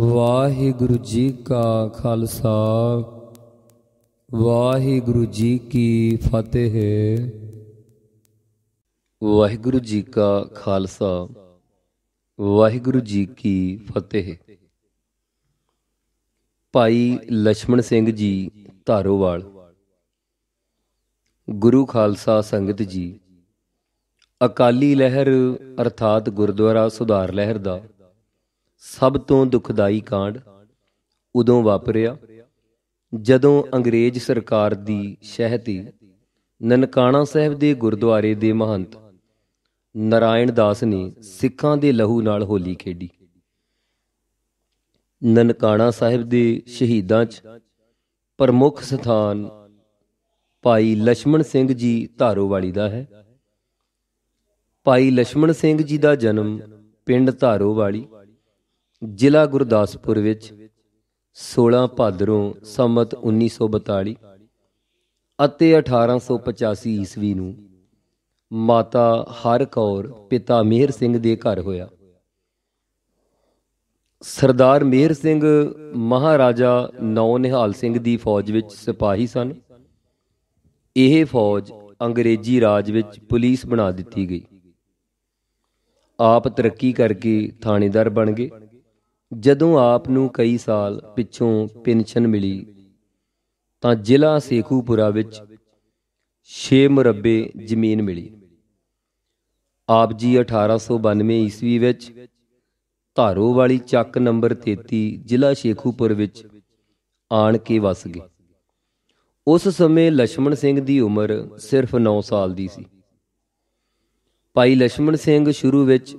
ਵਾਹਿਗੁਰੂ ਜੀ ਕਾ ਖਾਲਸਾ ਵਾਹਿਗੁਰੂ ਜੀ ਕੀ ਫਤਿਹ ਵਾਹਿਗੁਰੂ ਜੀ ਕਾ ਖਾਲਸਾ ਵਾਹਿਗੁਰੂ ਜੀ ਕੀ ਫਤਿਹ ਭਾਈ ਲక్ష్మణ ਸਿੰਘ ਜੀ ਧਾਰੋਵਾਲ ਗੁਰੂ ਖਾਲਸਾ ਸੰਗਤ ਜੀ ਅਕਾਲੀ ਲਹਿਰ ਅਰਥਾਤ ਗੁਰਦੁਆਰਾ ਸੁਧਾਰ ਲਹਿਰ ਦਾ ਸਭ ਤੋਂ ਦੁਖਦਾਈ ਕਾਂਡ ਉਦੋਂ ਵਾਪਰਿਆ ਜਦੋਂ ਅੰਗਰੇਜ਼ ਸਰਕਾਰ ਦੀ ਸ਼ਹਿਤੀ ਨਨਕਾਣਾ ਸਾਹਿਬ ਦੇ ਗੁਰਦੁਆਰੇ ਦੇ ਮਹੰਤ ਨਰਾਇਣ ਦਾਸ ਨੇ ਸਿੱਖਾਂ ਦੇ ਲਹੂ ਨਾਲ ਹੋਲੀ ਖੇਡੀ ਨਨਕਾਣਾ ਸਾਹਿਬ ਦੇ ਸ਼ਹੀਦਾਂ 'ਚ ਪ੍ਰਮੁੱਖ ਸਥਾਨ ਭਾਈ ਲక్ష్ਮਣ ਸਿੰਘ ਜੀ ਧਾਰੋਵਾਲੀ ਦਾ ਹੈ ਭਾਈ ਲక్ష్ਮਣ ਸਿੰਘ ਜੀ ਦਾ ਜਨਮ ਪਿੰਡ ਧਾਰੋਵਾਲੀ ਜ਼ਿਲ੍ਹਾ ਗੁਰਦਾਸਪੁਰ ਵਿੱਚ 16 ਭਾਦਰੋਂ ਸਮਤ 1942 ਅਤੇ 1885 ਈਸਵੀ ਨੂੰ ਮਾਤਾ ਹਰ ਕੌਰ ਪਿਤਾ ਮਿਹਰ ਸਿੰਘ ਦੇ ਘਰ ਹੋਇਆ ਸਰਦਾਰ ਮਿਹਰ ਸਿੰਘ ਮਹਾਰਾਜਾ ਨੌ ਨਿਹਾਲ ਸਿੰਘ ਦੀ ਫੌਜ ਵਿੱਚ ਸਿਪਾਹੀ ਸਨ ਇਹ ਫੌਜ ਅੰਗਰੇਜ਼ੀ ਰਾਜ ਵਿੱਚ ਪੁਲਿਸ ਬਣਾ ਦਿੱਤੀ ਗਈ ਆਪ ਤਰੱਕੀ ਕਰਕੇ ਥਾਣੇਦਾਰ ਬਣ ਗਏ ਜਦੋਂ ਆਪ ਨੂੰ ਕਈ ਸਾਲ ਪਿੱਛੋਂ ਪੈਨਸ਼ਨ ਮਿਲੀ ਤਾਂ ਜ਼ਿਲ੍ਹਾ ਸੇਖੂਪੁਰਾ ਵਿੱਚ 6 ਮਰੱਬੇ ਜ਼ਮੀਨ ਮਿਲੀ ਆਪ ਜੀ 1892 ਈਸਵੀ ਵਿੱਚ ਧਾਰੋ ਵਾਲੀ ਚੱਕ ਨੰਬਰ 33 ਜ਼ਿਲ੍ਹਾ ਸ਼ੇਖੂਪੁਰ ਵਿੱਚ ਆਣ ਕੇ ਵਸ ਗਏ ਉਸ ਸਮੇਂ ਲక్ష్మణ ਸਿੰਘ ਦੀ ਉਮਰ ਸਿਰਫ 9 ਸਾਲ ਦੀ ਸੀ ਭਾਈ ਲక్ష్మణ ਸਿੰਘ ਸ਼ੁਰੂ ਵਿੱਚ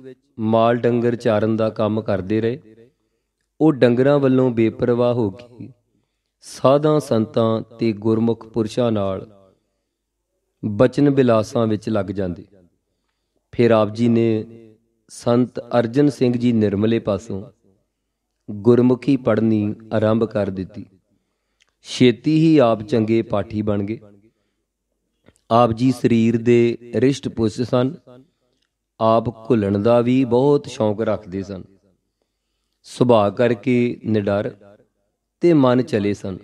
ਮਾਲ ਡੰਗਰ ਚਾਰਨ ਦਾ ਕੰਮ ਕਰਦੇ ਰਹੇ ਉਹ ਡੰਗਰਾਂ ਵੱਲੋਂ ਬੇਪਰਵਾਹ ਹੋ ਗਈ ਸਾਧਾਂ ਸੰਤਾਂ ਤੇ ਗੁਰਮੁਖ ਪੁਰਸ਼ਾਂ ਨਾਲ ਬਚਨ ਬਿਲਾਸਾਂ ਵਿੱਚ ਲੱਗ ਜਾਂਦੇ ਫਿਰ ਆਪ ਜੀ ਨੇ ਸੰਤ ਅਰਜਨ ਸਿੰਘ ਜੀ ਨਿਰਮਲੇ ਪਾਸੋਂ ਗੁਰਮੁਖੀ ਪੜ੍ਹਨੀ ਆਰੰਭ ਕਰ ਦਿੱਤੀ ਛੇਤੀ ਹੀ ਆਪ ਚੰਗੇ ਪਾਠੀ ਬਣ ਗਏ ਆਪ ਜੀ ਸਰੀਰ ਦੇ ਰਿਸ਼ਟ ਪੁਸ਼ਟ ਸਨ ਆਪ ਘੁਲਣ ਦਾ ਵੀ ਬਹੁਤ ਸ਼ੌਂਕ ਰੱਖਦੇ ਸਨ ਸੁਭਾਅ ਕਰਕੇ ਨਿਡਰ ਤੇ ਮਨ ਚਲੇ ਸਨ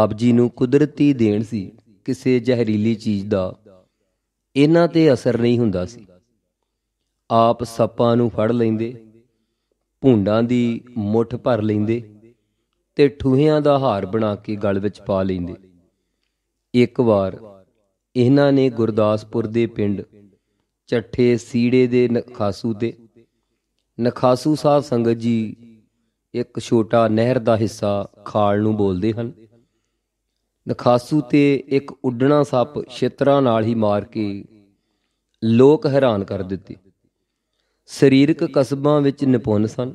ਆਪ ਜੀ ਨੂੰ ਕੁਦਰਤੀ ਦੇਣ ਸੀ ਕਿਸੇ ਜ਼ਹਿਰੀਲੀ ਚੀਜ਼ ਦਾ ਇਹਨਾਂ ਤੇ ਅਸਰ ਨਹੀਂ ਹੁੰਦਾ ਸੀ ਆਪ ਸੱਪਾਂ ਨੂੰ ਫੜ ਲੈਂਦੇ ਭੁੰਡਾਂ ਦੀ ਮੁੱਠ ਭਰ ਲੈਂਦੇ ਤੇ ਠੂਹਿਆਂ ਦਾ ਹਾਰ ਬਣਾ ਕੇ ਗਲ ਵਿੱਚ ਪਾ ਲੈਂਦੇ ਇੱਕ ਵਾਰ ਇਹਨਾਂ ਨੇ ਗੁਰਦਾਸਪੁਰ ਦੇ ਪਿੰਡ ਚੱਠੇ ਸੀੜੇ ਦੇ ਖਾਸੂ ਤੇ ਨਖਾਸੂ ਸਾਹਿਬ ਸੰਗਤ ਜੀ ਇੱਕ ਛੋਟਾ ਨਹਿਰ ਦਾ ਹਿੱਸਾ ਖਾਲ ਨੂੰ ਬੋਲਦੇ ਹਨ ਨਖਾਸੂ ਤੇ ਇੱਕ ਉੱਡਣਾ ਸੱਪ ਛਿਤਰਾ ਨਾਲ ਹੀ ਮਾਰ ਕੇ ਲੋਕ ਹੈਰਾਨ ਕਰ ਦਿੱਤੇ ਸਰੀਰਕ ਕਸਬਾਂ ਵਿੱਚ ਨਿਪੁੰਨ ਸਨ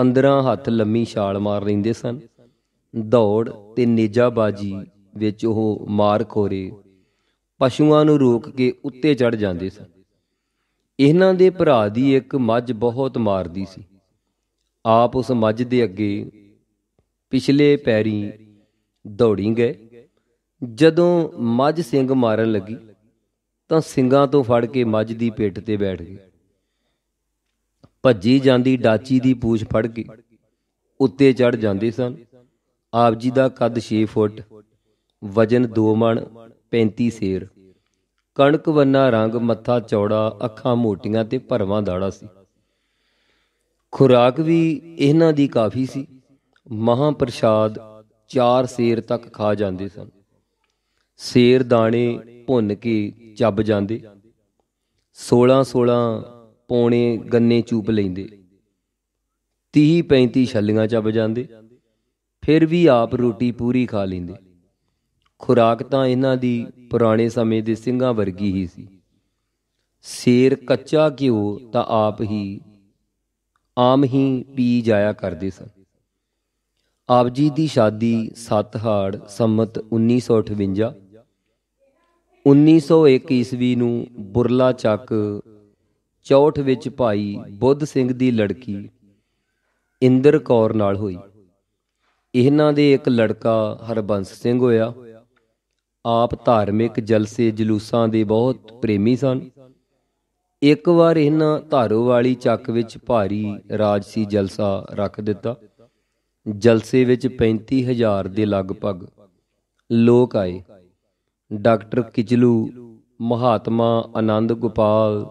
15 ਹੱਥ ਲੰਮੀ ਛਾਲ ਮਾਰ ਲੈਂਦੇ ਸਨ ਦੌੜ ਤੇ ਨੇਜਾਬਾਜੀ ਵਿੱਚ ਉਹ ਮਾਰ ਖੋਰੇ ਪਸ਼ੂਆਂ ਨੂੰ ਰੋਕ ਕੇ ਉੱਤੇ ਚੜ ਜਾਂਦੇ ਸਨ ਇਹਨਾਂ ਦੇ ਭਰਾ ਦੀ ਇੱਕ ਮੱਝ ਬਹੁਤ ਮਾਰਦੀ ਸੀ ਆਪ ਉਸ ਮੱਝ ਦੇ ਅੱਗੇ ਪਿਛਲੇ ਪੈਰੀ ਦੌੜੀ ਗਏ ਜਦੋਂ ਮੱਝ ਸਿੰਘ ਮਾਰਨ ਲੱਗੀ ਤਾਂ ਸਿੰਘਾਂ ਤੋਂ ਫੜ ਕੇ ਮੱਝ ਦੀ ਪਿੱਠ ਤੇ ਬੈਠ ਗਏ ਭੱਜੀ ਜਾਂਦੀ ਡਾਚੀ ਦੀ ਪੂਛ ਫੜ ਕੇ ਉੱਤੇ ਚੜ ਜਾਂਦੇ ਸਨ ਆਪ ਜੀ ਦਾ ਕੱਦ 6 ਫੁੱਟ ਵਜਨ 2 ਮਣ 35 ਸੇਰ ਕਣਕ ਵੰਨਾ ਰੰਗ ਮੱਥਾ ਚੌੜਾ ਅੱਖਾਂ ਮੋਟੀਆਂ ਤੇ ਭਰਵਾਂ ਦਾੜਾ ਸੀ ਖੁਰਾਕ ਵੀ ਇਹਨਾਂ ਦੀ ਕਾਫੀ ਸੀ ਮਹਾ ਪ੍ਰਸ਼ਾਦ ਚਾਰ ਸੇਰ ਤੱਕ ਖਾ ਜਾਂਦੇ ਸਨ ਸੇਰ ਦਾਣੇ ਭੁੰਨ ਕੇ ਚੱਬ ਜਾਂਦੇ 16 16 ਪੌਣੇ ਗੰਨੇ ਚੂਪ ਲੈਂਦੇ 30 35 ਛੱਲੀਆਂ ਚੱਬ ਜਾਂਦੇ ਫਿਰ ਵੀ ਆਪ ਰੋਟੀ ਪੂਰੀ ਖਾ ਲੈਂਦੇ ਖੁਰਾਕ ਤਾਂ ਇਹਨਾਂ ਦੀ ਪੁਰਾਣੇ ਸਮੇਂ ਦੇ ਸਿੰਘਾਂ ਵਰਗੀ ਹੀ ਸੀ ਸੇਰ ਕੱਚਾ ਘਿਓ ਤਾਂ ਆਪ ਹੀ ਆਮ ਹੀ ਪੀ ਜਾਇਆ ਕਰਦੇ ਸਨ ਆਪ ਜੀ ਦੀ ਸ਼ਾਦੀ 7 ਹਾੜ ਸੰਮਤ 1958 1901 ਈਸਵੀ ਨੂੰ ਬੁਰਲਾ ਚੱਕ ਚੌਠ ਵਿੱਚ ਭਾਈ ਬੁੱਧ ਸਿੰਘ ਦੀ ਲੜਕੀ ਇੰਦਰ ਕੌਰ ਨਾਲ ਹੋਈ ਇਹਨਾਂ ਦੇ ਇੱਕ ਲੜਕਾ ਹਰਬੰਸ ਸਿੰਘ ਹੋਇਆ ਆਪ ਧਾਰਮਿਕ ਜਲਸੇ ਜਲੂਸਾਂ ਦੇ ਬਹੁਤ ਪ੍ਰੇਮੀ ਸਨ ਇੱਕ ਵਾਰ ਇਹਨਾਂ ਧਾਰੋ ਵਾਲੀ ਚੱਕ ਵਿੱਚ ਭਾਰੀ ਰਾਜਸੀ ਜਲਸਾ ਰੱਖ ਦਿੱਤਾ ਜਲਸੇ ਵਿੱਚ 35000 ਦੇ ਲਗਭਗ ਲੋਕ ਆਏ ਡਾਕਟਰ ਕਿਜਲੂ ਮਹਾਤਮਾ ਆਨੰਦ ਗੋਪਾਲ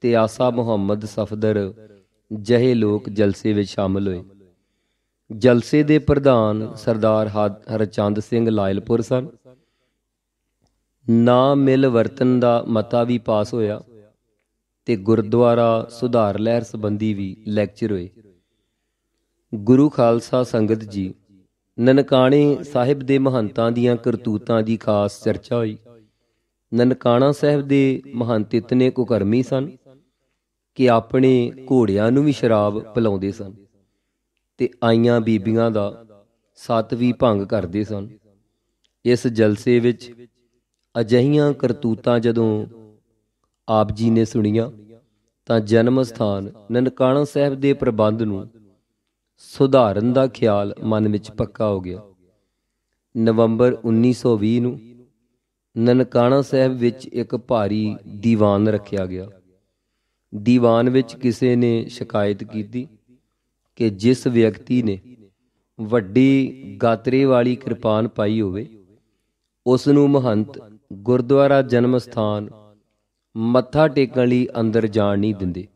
ਤੇ ਆਸਾ ਮੁਹੰਮਦ ਸਫਦਰ ਜਹੇ ਲੋਕ ਜਲਸੇ ਵਿੱਚ ਸ਼ਾਮਲ ਹੋਏ ਜਲਸੇ ਦੇ ਪ੍ਰਧਾਨ ਸਰਦਾਰ ਹਰਚੰਦ ਸਿੰਘ ਲਾਇਲਪੁਰ ਸਨ ਨਾ ਮਿਲ ਵਰਤਨ ਦਾ ਮਤਾ ਵੀ ਪਾਸ ਹੋਇਆ ਤੇ ਗੁਰਦੁਆਰਾ ਸੁਧਾਰ ਲਹਿਰ ਸੰਬੰਧੀ ਵੀ ਲੈਕਚਰ ਹੋਏ ਗੁਰੂ ਖਾਲਸਾ ਸੰਗਤ ਜੀ ਨਨਕਾਣੇ ਸਾਹਿਬ ਦੇ ਮਹੰਤਾਂ ਦੀਆਂ ਕਰਤੂਤਾਂ ਦੀ ਖਾਸ ਚਰਚਾ ਹੋਈ ਨਨਕਾਣਾ ਸਾਹਿਬ ਦੇ ਮਹੰਤ ਇਤਨੇ ਕੁਕਰਮੀ ਸਨ ਕਿ ਆਪਣੇ ਘੋੜਿਆਂ ਨੂੰ ਵੀ ਸ਼ਰਾਬ ਪਿਲਾਉਂਦੇ ਸਨ ਤੇ ਆਈਆਂ ਬੀਬੀਆਂ ਦਾ ਸਤਵੀ ਭੰਗ ਕਰਦੇ ਸਨ ਇਸ ਜਲਸੇ ਵਿੱਚ ਅਜਹੀਆਂ ਕਰਤੂਤਾਂ ਜਦੋਂ ਆਪ ਜੀ ਨੇ ਸੁਣੀਆਂ ਤਾਂ ਜਨਮ ਸਥਾਨ ਨਨਕਾਣਾ ਸਾਹਿਬ ਦੇ ਪ੍ਰਬੰਧ ਨੂੰ ਸੁਧਾਰਨ ਦਾ ਖਿਆਲ ਮਨ ਵਿੱਚ ਪੱਕਾ ਹੋ ਗਿਆ ਨਵੰਬਰ 1920 ਨੂੰ ਨਨਕਾਣਾ ਸਾਹਿਬ ਵਿੱਚ ਇੱਕ ਭਾਰੀ ਦੀਵਾਨ ਰੱਖਿਆ ਗਿਆ ਦੀਵਾਨ ਵਿੱਚ ਕਿਸੇ ਨੇ ਸ਼ਿਕਾਇਤ ਕੀਤੀ ਕਿ ਜਿਸ ਵਿਅਕਤੀ ਨੇ ਵੱਡੀ ਗਾਤਰੇ ਵਾਲੀ ਕਿਰਪਾਨ ਪਾਈ ਹੋਵੇ ਉਸ ਨੂੰ ਮਹੰਤ ਗੁਰਦੁਆਰਾ ਜਨਮ ਸਥਾਨ ਮੱਥਾ ਟੇਕਣ ਲਈ ਅੰਦਰ ਜਾਣ ਨਹੀਂ ਦਿੰਦੇ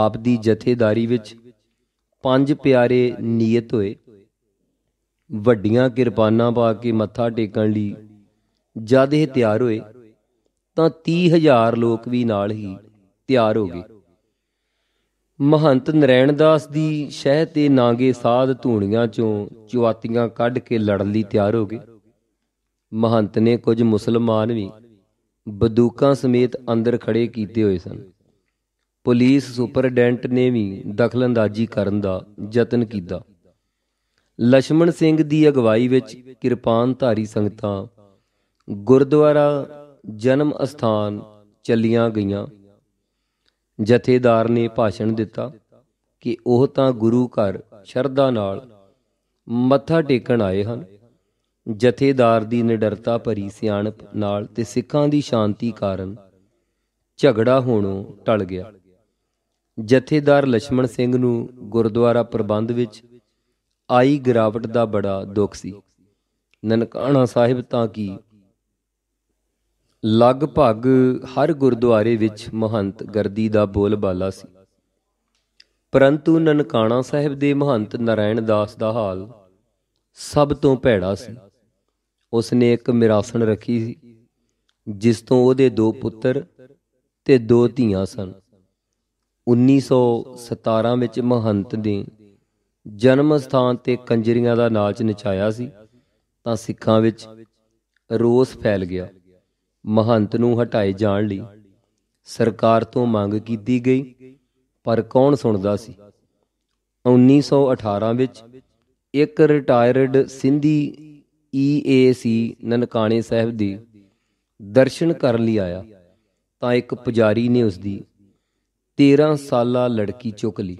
ਆਪ ਦੀ ਜਥੇਦਾਰੀ ਵਿੱਚ ਪੰਜ ਪਿਆਰੇ ਨੀਅਤ ਹੋਏ ਵੱਡੀਆਂ ਕਿਰਪਾਨਾਂ ਪਾ ਕੇ ਮੱਥਾ ਟੇਕਣ ਲਈ ਜਦ ਇਹ ਤਿਆਰ ਹੋਏ ਤਾਂ 30000 ਲੋਕ ਵੀ ਨਾਲ ਹੀ ਤਿਆਰ ਹੋ ਗਏ ਮਹੰਤ ਨਰੈਣ ਦਾਸ ਦੀ ਸ਼ਹਿ ਤੇ ਨਾਗੇ ਸਾਧ ਧੂਣੀਆਂ ਚੋਂ ਚੁਆਤੀਆਂ ਕੱਢ ਕੇ ਲੜਨ ਲਈ ਤਿਆਰ ਹੋ ਗਏ ਮਹੰਤ ਨੇ ਕੁਝ ਮੁਸਲਮਾਨ ਵੀ ਬੰਦੂਕਾਂ ਸਮੇਤ ਅੰਦਰ ਖੜੇ ਕੀਤੇ ਹੋਏ ਸਨ ਪੁਲਿਸ ਸੁਪਰਡੈਂਟ ਨੇ ਵੀ ਦਖਲਅੰਦਾਜ਼ੀ ਕਰਨ ਦਾ ਯਤਨ ਕੀਤਾ ਲక్ష్మణ ਸਿੰਘ ਦੀ ਅਗਵਾਈ ਵਿੱਚ ਕਿਰਪਾਨਧਾਰੀ ਸੰਗਤਾਂ ਗੁਰਦੁਆਰਾ ਜਨਮ ਅਸਥਾਨ ਚੱਲੀਆਂ ਗਈਆਂ ਜਥੇਦਾਰ ਨੇ ਭਾਸ਼ਣ ਦਿੱਤਾ ਕਿ ਉਹ ਤਾਂ ਗੁਰੂ ਘਰ ਸ਼ਰਧਾ ਨਾਲ ਮੱਥਾ ਟੇਕਣ ਆਏ ਹਨ ਜਥੇਦਾਰ ਦੀ ਨਿਡਰਤਾ ਭਰੀ ਸਿਆਣਪ ਨਾਲ ਤੇ ਸਿੱਖਾਂ ਦੀ ਸ਼ਾਂਤੀ ਕਾਰਨ ਝਗੜਾ ਹੋਣੋਂ ਟਲ ਗਿਆ ਜਥੇਦਾਰ ਲక్ష్మణ ਸਿੰਘ ਨੂੰ ਗੁਰਦੁਆਰਾ ਪ੍ਰਬੰਧ ਵਿੱਚ ਆਈ ਗਰਾਵਟ ਦਾ ਬੜਾ ਦੁੱਖ ਸੀ ਨਨਕਾਣਾ ਸਾਹਿਬ ਤਾਂ ਕੀ ਲਗਭਗ ਹਰ ਗੁਰਦੁਆਰੇ ਵਿੱਚ ਮਹੰਤ ਗਰਦੀ ਦਾ ਬੋਲਬਾਲਾ ਸੀ ਪਰੰਤੂ ਨਨਕਾਣਾ ਸਾਹਿਬ ਦੇ ਮਹੰਤ ਨਾਰਾਇਣ ਦਾਸ ਦਾ ਹਾਲ ਸਭ ਤੋਂ ਭੈੜਾ ਸੀ ਉਸ ਨੇ ਇੱਕ ਮਿਰਾਸਣ ਰੱਖੀ ਸੀ ਜਿਸ ਤੋਂ ਉਹਦੇ ਦੋ ਪੁੱਤਰ ਤੇ ਦੋ ਧੀਆਂ ਸਨ 1917 ਵਿੱਚ ਮਹੰਤ ਦੇ ਜਨਮ ਸਥਾਨ ਤੇ ਕੰਜਰੀਆਂ ਦਾ ਨਾਚ ਨਚਾਇਆ ਸੀ ਤਾਂ ਸਿੱਖਾਂ ਵਿੱਚ ਰੋਸ ਫੈਲ ਗਿਆ ਮਹੰਤ ਨੂੰ ਹਟਾਏ ਜਾਣ ਲਈ ਸਰਕਾਰ ਤੋਂ ਮੰਗ ਕੀਤੀ ਗਈ ਪਰ ਕੌਣ ਸੁਣਦਾ ਸੀ 1918 ਵਿੱਚ ਇੱਕ ਰਿਟਾਇਰਡ ਸਿੰਧੀ ਈਏਸੀ ਨਨਕਾਣੇ ਸਾਹਿਬ ਦੀ ਦਰਸ਼ਨ ਕਰਨ ਲਈ ਆਇਆ ਤਾਂ ਇੱਕ ਪੁਜਾਰੀ ਨੇ ਉਸ ਦੀ 13 ਸਾਲਾ ਲੜਕੀ ਚੁੱਕ ਲਈ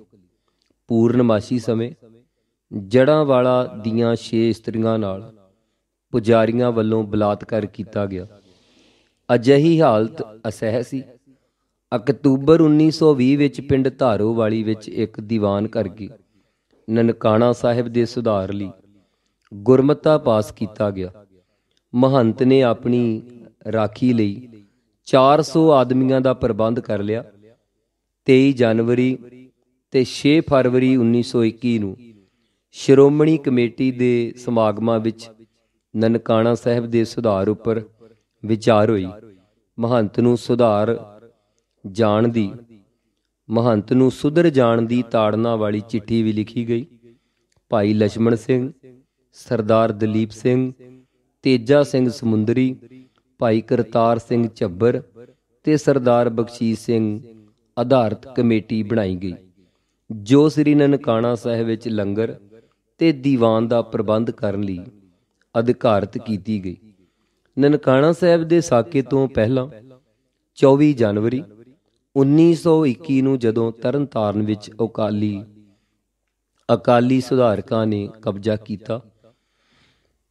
ਪੂਰਨਮਾਸ਼ੀ ਸਮੇਂ ਜੜਾਂ ਵਾਲਾ ਦੀਆਂ 6 ਇਸਤਰੀਆਂ ਨਾਲ ਪੁਜਾਰੀਆਂ ਵੱਲੋਂ ਬਲਾਤਕਾਰ ਕੀਤਾ ਗਿਆ ਅਜਿਹੀ ਹਾਲਤ ਅਸਹਿ ਸੀ ਅਕਤੂਬਰ 1920 ਵਿੱਚ ਪਿੰਡ ਧਾਰੋ ਵਾਲੀ ਵਿੱਚ ਇੱਕ ਦੀਵਾਨ ਗਈ ਨਨਕਾਣਾ ਸਾਹਿਬ ਦੇ ਸੁਧਾਰ ਲਈ ਗੁਰਮਤਾ ਪਾਸ ਕੀਤਾ ਗਿਆ ਮਹੰਤ ਨੇ ਆਪਣੀ ਰਾਖੀ ਲਈ 400 ਆਦਮੀਆਂ ਦਾ ਪ੍ਰਬੰਧ ਕਰ ਲਿਆ 23 ਜਨਵਰੀ ਤੇ 6 ਫਰਵਰੀ 1921 ਨੂੰ ਸ਼੍ਰੋਮਣੀ ਕਮੇਟੀ ਦੇ ਸਮਾਗਮਾਂ ਵਿੱਚ ਨਨਕਾਣਾ ਸਾਹਿਬ ਦੇ ਸੁਧਾਰ ਉੱਪਰ ਵਿਚਾਰ ਹੋਈ ਮਹੰਤ ਨੂੰ ਸੁਧਾਰ ਜਾਣ ਦੀ ਮਹੰਤ ਨੂੰ ਸੁਧਰ ਜਾਣ ਦੀ ਤਾੜਨਾ ਵਾਲੀ ਚਿੱਠੀ ਵੀ ਲਿਖੀ ਗਈ ਭਾਈ ਲక్ష్మణ ਸਿੰਘ ਸਰਦਾਰ ਦਲੀਪ ਸਿੰਘ ਤੇਜਾ ਸਿੰਘ ਸਮੁੰਦਰੀ ਭਾਈ ਕਰਤਾਰ ਸਿੰਘ ਝੱਬਰ ਤੇ ਸਰਦਾਰ ਬਖਸ਼ੀਸ਼ ਸਿੰਘ ਆਧਾਰਿਤ ਕਮੇਟੀ ਬਣਾਈ ਗਈ ਜੋ ਸ੍ਰੀ ਨਨਕਾਣਾ ਸਾਹਿਬ ਵਿੱਚ ਲੰਗਰ ਤੇ ਦੀਵਾਨ ਦਾ ਪ੍ਰਬੰਧ ਕਰਨ ਲਈ ਅਧਿਕਾਰਤ ਕੀਤੀ ਗਈ ਨਨਕਾਣਾ ਸਾਹਿਬ ਦੇ ਸਾਕੇ ਤੋਂ ਪਹਿਲਾਂ 24 ਜਨਵਰੀ 1921 ਨੂੰ ਜਦੋਂ ਤਰਨਤਾਰਨ ਵਿੱਚ ਅਕਾਲੀ ਅਕਾਲੀ ਸੁਧਾਰਕਾਂ ਨੇ ਕਬਜ਼ਾ ਕੀਤਾ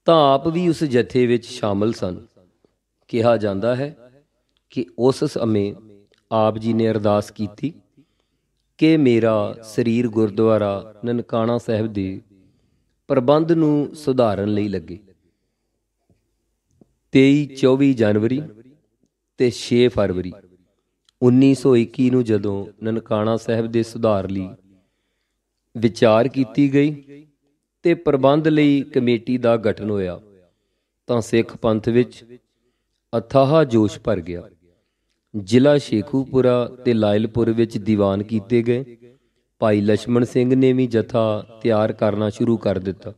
ਤਾਂ ਆਪ ਵੀ ਉਸ ਜਥੇ ਵਿੱਚ ਸ਼ਾਮਲ ਸਨ ਕਿਹਾ ਜਾਂਦਾ ਹੈ ਕਿ ਉਸ ਸਮੇਂ ਆਪ ਜੀ ਨੇ ਅਰਦਾਸ ਕੀਤੀ ਕਿ ਮੇਰਾ ਸਰੀਰ ਗੁਰਦੁਆਰਾ ਨਨਕਾਣਾ ਸਾਹਿਬ ਦੇ ਪ੍ਰਬੰਧ ਨੂੰ ਸੁਧਾਰਨ ਲਈ ਲੱਗੇ 23 24 ਜਨਵਰੀ ਤੇ 6 ਫਰਵਰੀ 1921 ਨੂੰ ਜਦੋਂ ਨਨਕਾਣਾ ਸਾਹਿਬ ਦੇ ਸੁਧਾਰ ਲਈ ਵਿਚਾਰ ਕੀਤੀ ਗਈ ਤੇ ਪ੍ਰਬੰਧ ਲਈ ਕਮੇਟੀ ਦਾ ਗਠਨ ਹੋਇਆ ਤਾਂ ਸਿੱਖ ਪੰਥ ਵਿੱਚ ਅਥਾਹ ਜੋਸ਼ ਭਰ ਗਿਆ ਜ਼ਿਲ੍ਹਾ ਸ਼ੇਖੂਪੁਰਾ ਤੇ ਲਾਇਲਪੁਰ ਵਿੱਚ ਦੀਵਾਨ ਕੀਤੇ ਗਏ ਭਾਈ ਲక్ష్మణ ਸਿੰਘ ਨੇ ਵੀ ਜਥਾ ਤਿਆਰ ਕਰਨਾ ਸ਼ੁਰੂ ਕਰ ਦਿੱਤਾ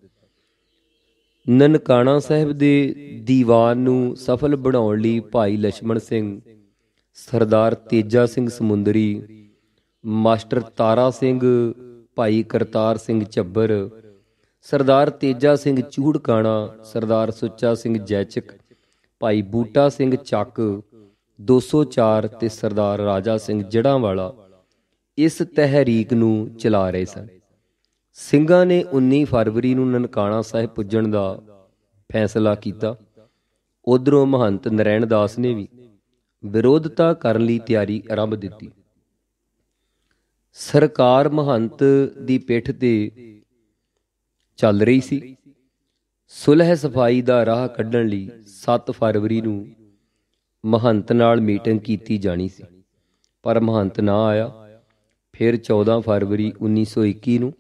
ਨਨਕਾਣਾ ਸਾਹਿਬ ਦੇ ਦੀਵਾਨ ਨੂੰ ਸਫਲ ਬਣਾਉਣ ਲਈ ਭਾਈ ਲక్ష్మణ ਸਿੰਘ ਸਰਦਾਰ ਤੇਜਾ ਸਿੰਘ ਸਮੁੰਦਰੀ ਮਾਸਟਰ ਤਾਰਾ ਸਿੰਘ ਭਾਈ ਕਰਤਾਰ ਸਿੰਘ ਚੱਬਰ ਸਰਦਾਰ ਤੇਜਾ ਸਿੰਘ ਚੂੜਕਾਣਾ ਸਰਦਾਰ ਸੁੱਚਾ ਸਿੰਘ ਜੈਚਕ ਭਾਈ ਬੂਟਾ ਸਿੰਘ ਚੱਕ 204 ਤੇ ਸਰਦਾਰ ਰਾਜਾ ਸਿੰਘ ਜੜਾਂ ਵਾਲਾ ਇਸ ਤਹਿਰੀਕ ਨੂੰ ਚਲਾ ਰਹੇ ਸਨ ਸਿੰਘਾਂ ਨੇ 19 ਫਰਵਰੀ ਨੂੰ ਨਨਕਾਣਾ ਸਾਹਿਬ ਪੁੱਜਣ ਦਾ ਫੈਸਲਾ ਕੀਤਾ ਉਧਰੋਂ ਮਹੰਤ ਨਰੈਣ ਦਾਸ ਨੇ ਵੀ ਵਿਰੋਧਤਾ ਕਰਨ ਲਈ ਤਿਆਰੀ ਆਰੰਭ ਦਿੱਤੀ ਸਰਕਾਰ ਮਹੰਤ ਦੀ ਪਿੱਠ ਤੇ ਚੱਲ ਰਹੀ ਸੀ ਸੁਲਹ ਸਫਾਈ ਦਾ ਰਾਹ ਕੱਢਣ ਲਈ 7 ਫਰਵਰੀ ਨੂੰ ਮਹੰਤ ਨਾਲ ਮੀਟਿੰਗ ਕੀਤੀ ਜਾਣੀ ਸੀ ਪਰ ਮਹੰਤ ਨਾ ਆਇਆ ਫਿਰ 14 ਫਰਵਰੀ 1921 ਨੂੰ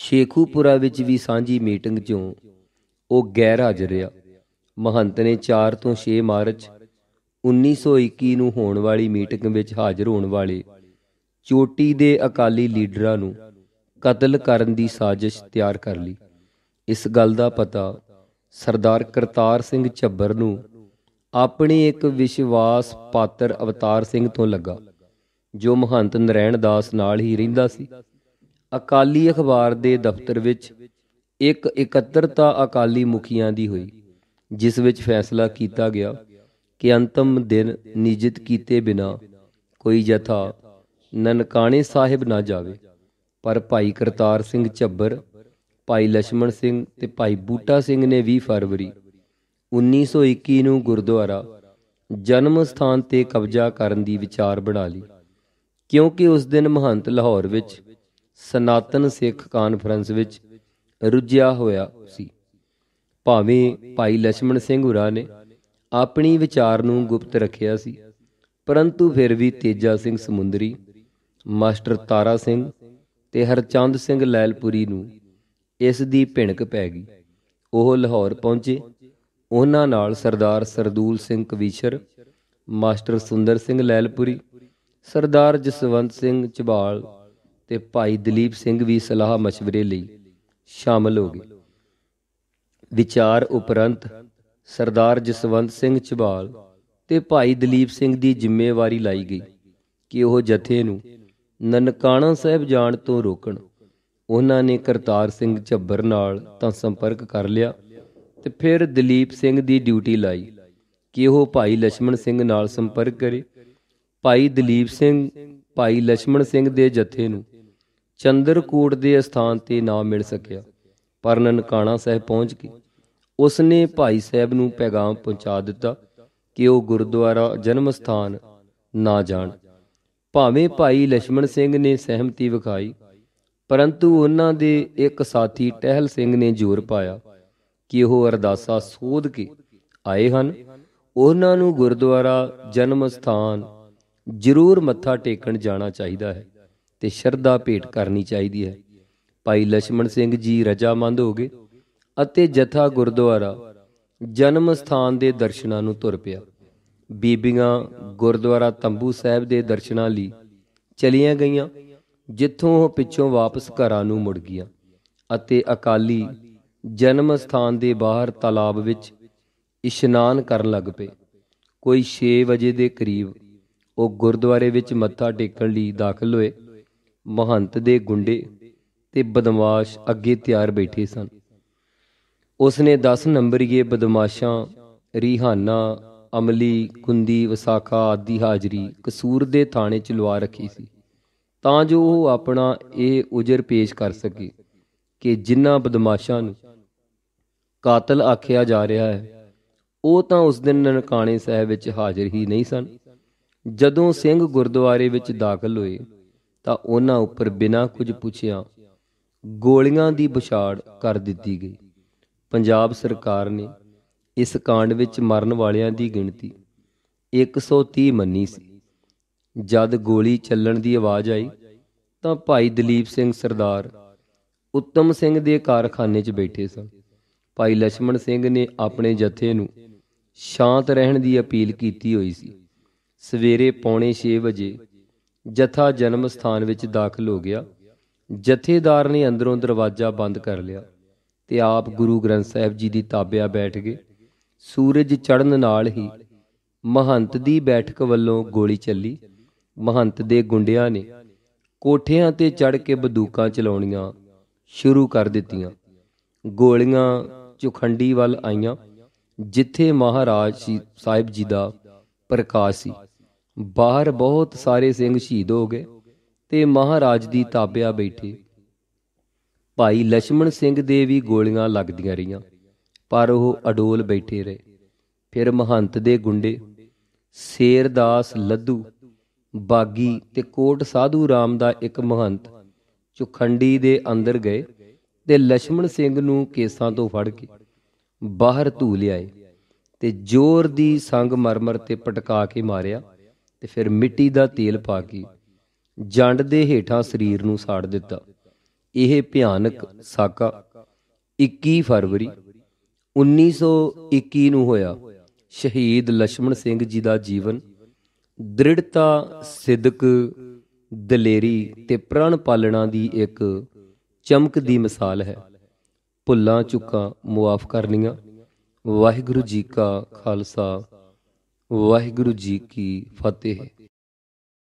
ਸ਼ੇਖੂਪੁਰਾ ਵਿੱਚ ਵੀ ਸਾਂਝੀ ਮੀਟਿੰਗ 'ਚੋਂ ਉਹ ਗੈਰ ਹਾਜ਼ਰ ਰਿਹਾ ਮਹੰਤ ਨੇ 4 ਤੋਂ 6 ਮਾਰਚ 1921 ਨੂੰ ਹੋਣ ਵਾਲੀ ਮੀਟਿੰਗ ਵਿੱਚ ਹਾਜ਼ਰ ਹੋਣ ਵਾਲੇ ਚੋਟੀ ਦੇ ਅਕਾਲੀ ਲੀਡਰਾਂ ਨੂੰ ਕਤਲ ਕਰਨ ਦੀ ਸਾਜ਼ਿਸ਼ ਤਿਆਰ ਕਰ ਲਈ ਇਸ ਗੱਲ ਦਾ ਪਤਾ ਸਰਦਾਰ ਕਰਤਾਰ ਸਿੰਘ ਛੱਬਰ ਨੂੰ ਆਪਣੀ ਇੱਕ ਵਿਸ਼ਵਾਸ ਪਾਤਰ ਅਵਤਾਰ ਸਿੰਘ ਤੋਂ ਲੱਗਾ ਜੋ ਮਹੰਤ ਨਰੈਣ ਦਾਸ ਨਾਲ ਹੀ ਰਹਿੰਦਾ ਸੀ ਅਕਾਲੀ ਅਖਬਾਰ ਦੇ ਦਫ਼ਤਰ ਵਿੱਚ ਇੱਕ ਇਕੱਤਰਤਾ ਅਕਾਲੀ ਮੁਖੀਆਂ ਦੀ ਹੋਈ ਜਿਸ ਵਿੱਚ ਫੈਸਲਾ ਕੀਤਾ ਗਿਆ ਕਿ ਅੰਤਮ ਦਿਨ ਨਿਯਤ ਕੀਤੇ ਬਿਨਾ ਕੋਈ ਜਥਾ ਨਨਕਾਣੇ ਸਾਹਿਬ ਨਾ ਜਾਵੇ ਪਰ ਭਾਈ ਕਰਤਾਰ ਸਿੰਘ ਛੱਬਰ ਭਾਈ ਲక్ష్మణ ਸਿੰਘ ਤੇ ਭਾਈ ਬੂਟਾ ਸਿੰਘ ਨੇ 20 ਫਰਵਰੀ 1921 ਨੂੰ ਗੁਰਦੁਆਰਾ ਜਨਮ ਸਥਾਨ ਤੇ ਕਬਜ਼ਾ ਕਰਨ ਦੀ ਵਿਚਾਰ ਬਣਾ ਲਈ ਕਿਉਂਕਿ ਉਸ ਦਿਨ ਮਹੰਤ ਲਾਹੌਰ ਵਿੱਚ ਸਨਾਤਨ ਸਿੱਖ ਕਾਨਫਰੰਸ ਵਿੱਚ ਰੁੱਝਿਆ ਹੋਇਆ ਸੀ ਭਾਵੇਂ ਭਾਈ ਲక్ష్మణ ਸਿੰਘ ਹੁਰਾ ਨੇ ਆਪਣੀ ਵਿਚਾਰ ਨੂੰ ਗੁਪਤ ਰੱਖਿਆ ਸੀ ਪਰੰਤੂ ਫਿਰ ਵੀ ਤੇਜਾ ਸਿੰਘ ਸਮੁੰਦਰੀ ਮਾਸਟਰ ਤਾਰਾ ਸਿੰਘ ਤੇ ਹਰਚੰਦ ਸਿੰਘ ਲੈਲਪੁਰੀ ਨੂੰ ਇਸ ਦੀ ਭਿਣਕ ਪੈ ਗਈ ਉਹ ਲਾਹੌਰ ਪਹੁੰਚੇ ਉਹਨਾਂ ਨਾਲ ਸਰਦਾਰ ਸਰਦੂਲ ਸਿੰਘ ਕਵੀਸ਼ਰ ਮਾਸਟਰ ਸੁੰਦਰ ਸਿੰਘ ਲੈਲਪੁਰੀ ਸਰਦਾਰ ਜਸਵੰਤ ਸਿੰਘ ਚਬਾਲ ਤੇ ਭਾਈ ਦਲੀਪ ਸਿੰਘ ਵੀ ਸਲਾਹ مشਵਰੇ ਲਈ ਸ਼ਾਮਲ ਹੋ ਗਏ ਵਿਚਾਰ ਉਪਰੰਤ ਸਰਦਾਰ ਜਸਵੰਤ ਸਿੰਘ ਚਬਾਲ ਤੇ ਭਾਈ ਦਲੀਪ ਸਿੰਘ ਦੀ ਜ਼ਿੰਮੇਵਾਰੀ ਲਾਈ ਗਈ ਕਿ ਉਹ ਜਥੇ ਨੂੰ ਨਨਕਾਣਾ ਸਾਹਿਬ ਜਾਣ ਤੋਂ ਰੋਕਣ ਉਹਨਾਂ ਨੇ ਕਰਤਾਰ ਸਿੰਘ ਝੱਬਰ ਨਾਲ ਤਾਂ ਸੰਪਰਕ ਕਰ ਲਿਆ ਤੇ ਫਿਰ ਦਲੀਪ ਸਿੰਘ ਦੀ ਡਿਊਟੀ ਲਾਈ ਕਿ ਉਹ ਭਾਈ ਲక్ష్మణ ਸਿੰਘ ਨਾਲ ਸੰਪਰਕ ਕਰੇ ਭਾਈ ਦਲੀਪ ਸਿੰਘ ਭਾਈ ਲక్ష్మణ ਸਿੰਘ ਦੇ ਜਥੇ ਨੂੰ ਚੰਦਰਕੋਟ ਦੇ ਸਥਾਨ ਤੇ ਨਾ ਮਿਲ ਸਕਿਆ ਪਰ ਨਨਕਾਣਾ ਸਾਹਿਬ ਪਹੁੰਚ ਕੇ ਉਸ ਨੇ ਭਾਈ ਸਾਹਿਬ ਨੂੰ ਪੈਗਾਮ ਪਹੁੰਚਾ ਦਿੱਤਾ ਕਿ ਉਹ ਗੁਰਦੁਆਰਾ ਜਨਮ ਸਥਾਨ ਨਾ ਜਾਣ ਭਾਵੇਂ ਭਾਈ ਲక్ష్మణ ਸਿੰਘ ਨੇ ਸਹਿਮਤੀ ਵਿਖਾਈ ਪਰੰਤੂ ਉਹਨਾਂ ਦੇ ਇੱਕ ਸਾਥੀ ਟਹਿਲ ਸਿੰਘ ਨੇ ਜ਼ੋਰ ਪਾਇਆ ਕਿ ਉਹ ਅਰਦਾਸਾ ਸੋਧ ਕੇ ਆਏ ਹਨ ਉਹਨਾਂ ਨੂੰ ਗੁਰਦੁਆਰਾ ਜਨਮ ਸਥਾਨ ਜ਼ਰੂਰ ਮੱਥਾ ਟੇਕਣ ਜਾਣਾ ਚਾਹੀਦਾ ਹੈ ਤੇ ਸ਼ਰਧਾ ਭੇਟ ਕਰਨੀ ਚਾਹੀਦੀ ਹੈ ਭਾਈ ਲక్ష్మణ ਸਿੰਘ ਜੀ ਰਜਾਮੰਦ ਹੋ ਗਏ ਅਤੇ ਜਥਾ ਗੁਰਦੁਆਰਾ ਜਨਮ ਸਥਾਨ ਦੇ ਦਰਸ਼ਨਾਂ ਨੂੰ ਤੁਰ ਪਿਆ ਬੀਬੀਆਂ ਗੁਰਦੁਆਰਾ ਤੰਬੂ ਸਾਹਿਬ ਦੇ ਦਰਸ਼ਨਾਂ ਲਈ ਚਲੀਆਂ ਗਈਆਂ ਜਿੱਥੋਂ ਉਹ ਪਿੱਛੋਂ ਵਾਪਸ ਘਰਾਂ ਨੂੰ ਮੁੜ ਗਿਆ ਅਤੇ ਅਕਾਲੀ ਜਨਮ ਸਥਾਨ ਦੇ ਬਾਹਰ ਤਲਾਬ ਵਿੱਚ ਇਸ਼ਨਾਨ ਕਰਨ ਲੱਗ ਪਏ ਕੋਈ 6 ਵਜੇ ਦੇ ਕਰੀਬ ਉਹ ਗੁਰਦੁਆਰੇ ਵਿੱਚ ਮੱਥਾ ਟੇਕਣ ਲਈ ਦਾਖਲ ਹੋਏ ਮਹੰਤ ਦੇ ਗੁੰਡੇ ਤੇ ਬਦਮਾਸ਼ ਅੱਗੇ ਤਿਆਰ ਬੈਠੇ ਸਨ ਉਸਨੇ 10 ਨੰਬਰੀਏ ਬਦਮਾਸ਼ਾਂ ਰੀਹਾਨਾ ਅਮਲੀ ਕੁੰਦੀ ਵਸਾਕਾ ਆਦਿ ਹਾਜ਼ਰੀ ਕਸੂਰ ਦੇ ਥਾਣੇ ਚ ਲਵਾ ਰੱਖੀ ਸੀ ਤਾਂ ਜੋ ਉਹ ਆਪਣਾ ਇਹ ਉਜਰ ਪੇਸ਼ ਕਰ ਸਕੇ ਕਿ ਜਿਨ੍ਹਾਂ ਬਦਮਾਸ਼ਾਂ ਨੂੰ ਕਾਤਲ ਆਖਿਆ ਜਾ ਰਿਹਾ ਹੈ ਉਹ ਤਾਂ ਉਸ ਦਿਨ ਨਨਕਾਣੇ ਸਾਹਿਬ ਵਿੱਚ ਹਾਜ਼ਰ ਹੀ ਨਹੀਂ ਸਨ ਜਦੋਂ ਸਿੰਘ ਗੁਰਦੁਆਰੇ ਵਿੱਚ ਦਾਖਲ ਹੋਏ ਤਾਂ ਉਹਨਾਂ ਉੱਪਰ ਬਿਨਾਂ ਕੁਝ ਪੁੱਛਿਆ ਗੋਲੀਆਂ ਦੀ ਬੁਛਾੜ ਕਰ ਦਿੱਤੀ ਗਈ ਪੰਜਾਬ ਸਰਕਾਰ ਨੇ ਇਸ ਕਾਂਡ ਵਿੱਚ ਮਰਨ ਵਾਲਿਆਂ ਦੀ ਗਿਣਤੀ 130 ਮੰਨੀ ਸੀ ਜਦ ਗੋਲੀ ਚੱਲਣ ਦੀ ਆਵਾਜ਼ ਆਈ ਤਾਂ ਭਾਈ ਦਲੀਪ ਸਿੰਘ ਸਰਦਾਰ ਉੱਤਮ ਸਿੰਘ ਦੇ ਕਾਰਖਾਨੇ 'ਚ ਬੈਠੇ ਸਨ ਭਾਈ ਲక్ష్మణ ਸਿੰਘ ਨੇ ਆਪਣੇ ਜਥੇ ਨੂੰ ਸ਼ਾਂਤ ਰਹਿਣ ਦੀ ਅਪੀਲ ਕੀਤੀ ਹੋਈ ਸੀ ਸਵੇਰੇ ਪੌਣੇ 6 ਵਜੇ ਜਥਾ ਜਨਮ ਸਥਾਨ ਵਿੱਚ ਦਾਖਲ ਹੋ ਗਿਆ ਜਥੇਦਾਰ ਨੇ ਅੰਦਰੋਂ ਦਰਵਾਜ਼ਾ ਬੰਦ ਕਰ ਲਿਆ ਤੇ ਆਪ ਗੁਰੂ ਗ੍ਰੰਥ ਸਾਹਿਬ ਜੀ ਦੀ ਤਾਬਿਆ ਬੈਠ ਗਏ ਸੂਰਜ ਚੜਨ ਨਾਲ ਹੀ ਮਹੰਤ ਦੀ ਬੈਠਕ ਵੱਲੋਂ ਗੋਲੀ ਚੱਲੀ ਮਹੰਤ ਦੇ ਗੁੰਡਿਆਂ ਨੇ ਕੋਠਿਆਂ ਤੇ ਚੜ ਕੇ ਬੰਦੂਕਾਂ ਚਲਾਉਣੀਆਂ ਸ਼ੁਰੂ ਕਰ ਦਿੱਤੀਆਂ ਗੋਲੀਆਂ ਚੁਖੰਡੀ ਵੱਲ ਆਈਆਂ ਜਿੱਥੇ ਮਹਾਰਾਜ ਸਾਹਿਬ ਜੀ ਦਾ ਪ੍ਰਕਾਸ਼ ਸੀ ਬਾਹਰ ਬਹੁਤ ਸਾਰੇ ਸਿੰਘ ਸ਼ਹੀਦ ਹੋ ਗਏ ਤੇ ਮਹਾਰਾਜ ਦੀ ਤਾਬਿਆ ਬੈਠੇ ਭਾਈ ਲక్ష్మణ ਸਿੰਘ ਦੇ ਵੀ ਗੋਲੀਆਂ ਲੱਗਦੀਆਂ ਰਹੀਆਂ ਪਰ ਉਹ ਅਡੋਲ ਬੈਠੇ ਰਹੇ ਫਿਰ ਮਹੰਤ ਦੇ ਗੁੰਡੇ ਸ਼ੇਰਦਾਸ ਲੱਦੂ ਬਾਗੀ ਤੇ ਕੋਟ ਸਾਧੂ ਰਾਮ ਦਾ ਇੱਕ ਮਹੰਤ ਚੁਖੰਡੀ ਦੇ ਅੰਦਰ ਗਏ ਤੇ ਲక్ష్మణ ਸਿੰਘ ਨੂੰ ਕੇਸਾਂ ਤੋਂ ਫੜ ਕੇ ਬਾਹਰ ਧੂ ਲਿਆਏ ਤੇ ਜ਼ੋਰ ਦੀ ਸੰਗ ਮਰਮਰ ਤੇ ਪਟਕਾ ਕੇ ਮਾਰਿਆ ਤੇ ਫਿਰ ਮਿੱਟੀ ਦਾ ਤੇਲ ਪਾ ਕੇ ਜੰਡ ਦੇ ਹੇਠਾਂ ਸਰੀਰ ਨੂੰ ਸਾੜ ਦਿੱਤਾ ਇਹ ਭਿਆਨਕ ਸਾਕਾ 21 ਫਰਵਰੀ 1921 ਨੂੰ ਹੋਇਆ ਸ਼ਹੀਦ ਲక్ష్మణ ਸਿੰਘ ਜੀ ਦਾ ਜੀਵਨ ਦ੍ਰਿੜਤਾ ਸਿਦਕ ਦਲੇਰੀ ਤੇ ਪ੍ਰਣ ਪਾਲਣਾ ਦੀ ਇੱਕ ਚਮਕਦੀ ਮਿਸਾਲ ਹੈ ਭੁੱਲਾਂ ਚੁੱਕਾਂ ਮੁਆਫ ਕਰਨੀਆਂ ਵਾਹਿਗੁਰੂ ਜੀ ਕਾ ਖਾਲਸਾ ਵਾਹਿਗੁਰੂ ਜੀ ਕੀ ਫਤਿਹ